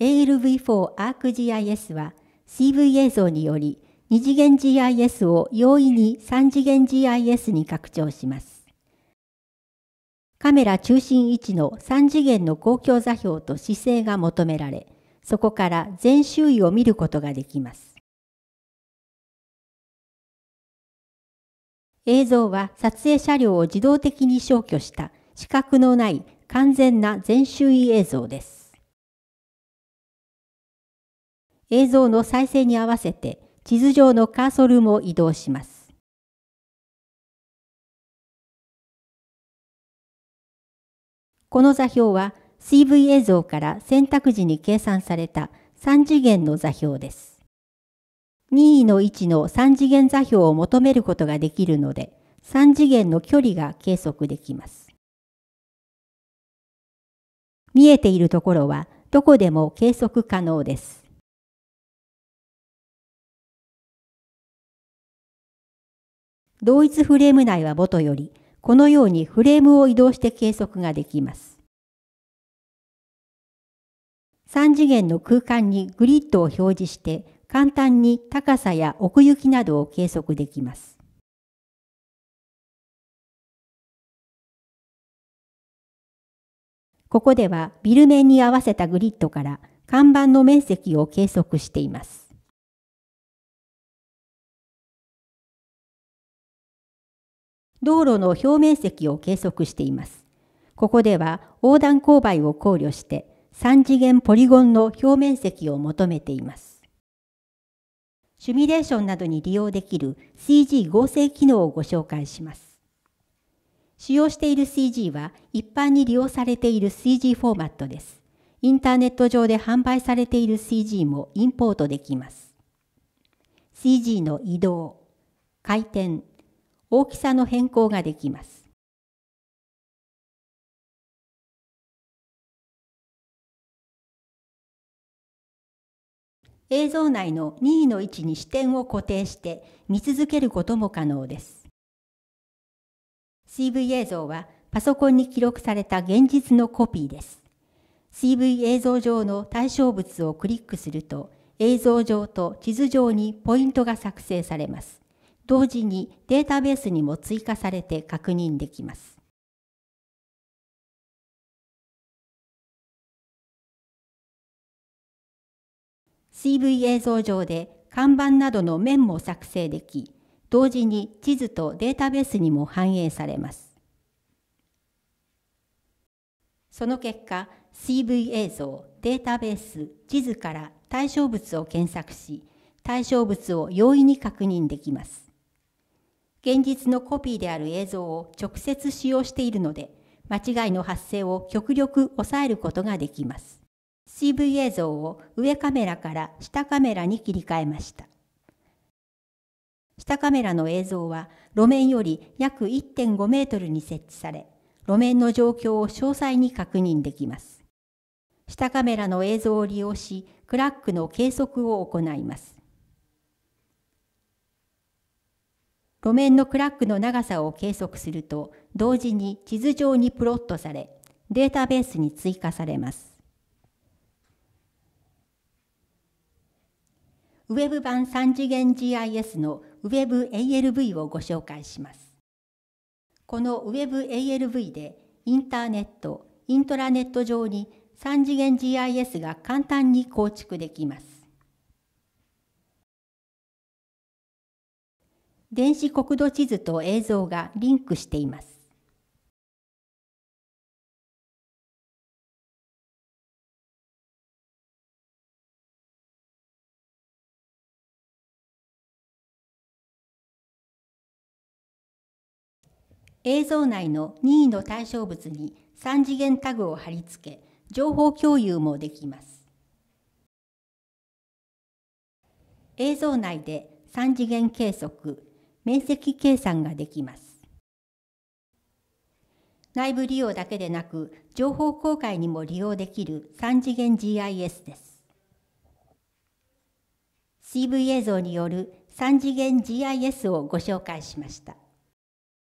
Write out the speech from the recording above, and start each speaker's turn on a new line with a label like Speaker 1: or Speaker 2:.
Speaker 1: ALV4 ArcGIS は CV 映像により2次元 GIS を容易に3次元 GIS に拡張します。カメラ中心位置の3次元の公共座標と姿勢が求められ、そこから全周囲を見ることができます。映像は撮影車両を自動的に消去した視覚のない完全な全周囲映像です。映像の再生に合わせて地図上のカ
Speaker 2: ーソルも移動します。
Speaker 1: この座標は CV 映像から選択時に計算された3次元の座標です。任意の位置の3次元座標を求めることができるので、3次元の距離が計測できます。見えているところはどこ
Speaker 2: でも計測可能です。同一フレーム内は元より、このようにフ
Speaker 1: レームを移動して計測ができます。3次元の空間にグリッドを表示して、簡単に高さや奥行きなどを計測できます。
Speaker 2: ここではビル面に合わせたグリッドから看板の面積を計測しています。
Speaker 1: 道路の表面積を計測しています。ここでは横断勾配を考慮して3次元ポリゴンの表面積を求めています。シミュレーションなどに利用できる CG 合成機能をご紹介します。使用している CG は一般に利用されている CG フォーマットです。インターネット上で販売されている CG もインポートできます。CG の移動、回転、大きさの変更ができます。映像内の任意の位置に視点を固定して見続けることも可能です。CV 映像はパソコンに記録された現実のコピーです。CV 映像上の対象物をクリックすると映像上と地図上にポイントが作成されます。同時にデータベースにも追加されて確認できます。CV 映像上で看板などの面も作成でき、同時に地図とデータベースにも反映されます。その結果、CV 映像、データベース、地図から対象物を検索し、対象物を容易に確認できます。現実のコピーである映像を直接使用しているので、間違いの発生を極力抑えることができます。CV 映像を上カメラから下カメラに切り替えました。下カメラの映像は路面より約1.5メートルに設置され、路面の状況を詳細に確認できます。下カメラの映像を利用し、クラックの計測を行います。路面のクラックの長さを計測すると同時に地図上にプロットされデータベースに追加されます。ウェブ版3次元 GIS の WebALV をご紹介します。この WebALV でインターネット、イントラネット上に3次元 GIS が簡単に構築できます。電子国土地図と映像がリンクしています。映像内の任意の対象物に3次元タグを貼り付け情報共有もできます映像内で3次元計測面積計算ができます。内部利用だけでなく、情報公開にも利用できる3次元 GIS です。CV 映像による3次元 GIS をご紹介しました。